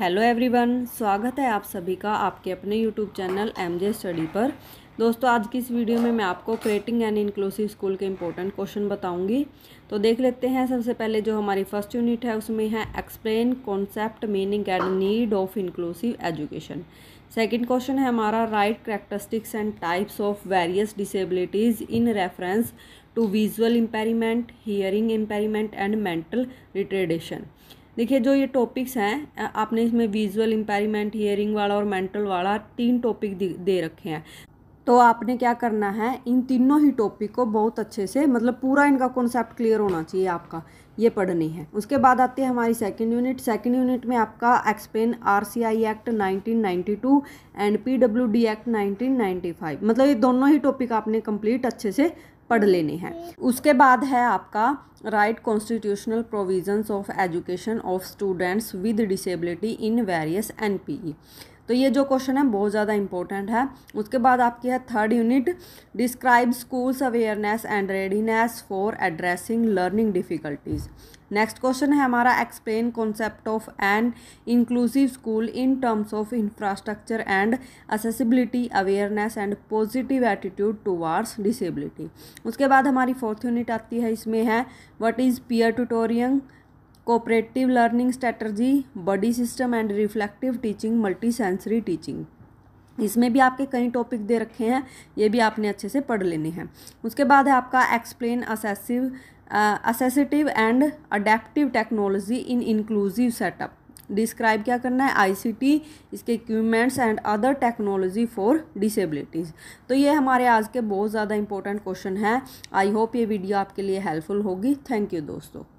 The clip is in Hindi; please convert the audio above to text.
हेलो एवरीवन स्वागत है आप सभी का आपके अपने YouTube channel M J study पर दोस्तों आज की इस वीडियो में मैं आपको क्रिएटिंग एंड इंक्लूसिव स्कूल के इम्पोर्टेंट क्वेश्चन बताऊंगी तो देख लेते हैं सबसे पहले जो हमारी फर्स्ट यूनिट है उसमें है explain concept meaning and need of inclusive education second question है हमारा write characteristics and types of various disabilities in reference to visual impairment hearing impairment and mental retardation देखिए जो ये टॉपिक्स हैं आपने इसमें विजुअल इम्पेरीमेंट हियरिंग वाला और मेंटल वाला तीन टॉपिक दे रखे हैं तो आपने क्या करना है इन तीनों ही टॉपिक को बहुत अच्छे से मतलब पूरा इनका कॉन्सेप्ट क्लियर होना चाहिए आपका ये पढ़नी है उसके बाद आती है हमारी सेकंड यूनिट सेकंड यूनिट में आपका explain RCI act 1992 and PWD act 1995 मतलब ये दोनों ही टॉपिक आपने कंप्लीट अच्छे से पढ़ लेने हैं उसके बाद है आपका write constitutional provisions of education of students with disability in various एन तो ये जो क्वेश्चन है बहुत ज़्यादा इंपॉर्टेंट है उसके बाद आपकी है third unit describe schools awareness and readiness for addressing learning difficulties next question है हमारा explain concept of an inclusive school in terms of infrastructure and accessibility awareness and positive attitude towards disability उसके बाद हमारी फोर्थ यूनिट आती है इसमें है what is peer tutoring cooperative learning strategy buddy system and reflective teaching multi sensory teaching इसमें भी आपके कई टॉपिक दे रखे हैं ये भी आपने अच्छे से पढ़ लेने हैं उसके बाद है आपका explain assistive assistive and adaptive technology in inclusive setup describe क्या करना है आईसीटी इसके equipments and other technology for disabilities तो ये हमारे आज के बहुत ज़्यादा इंपॉर्टेंट क्वेश्चन हैं आई होप ये वीडियो आपके लिए हेल्पफुल होगी थैंक यू दोस्तों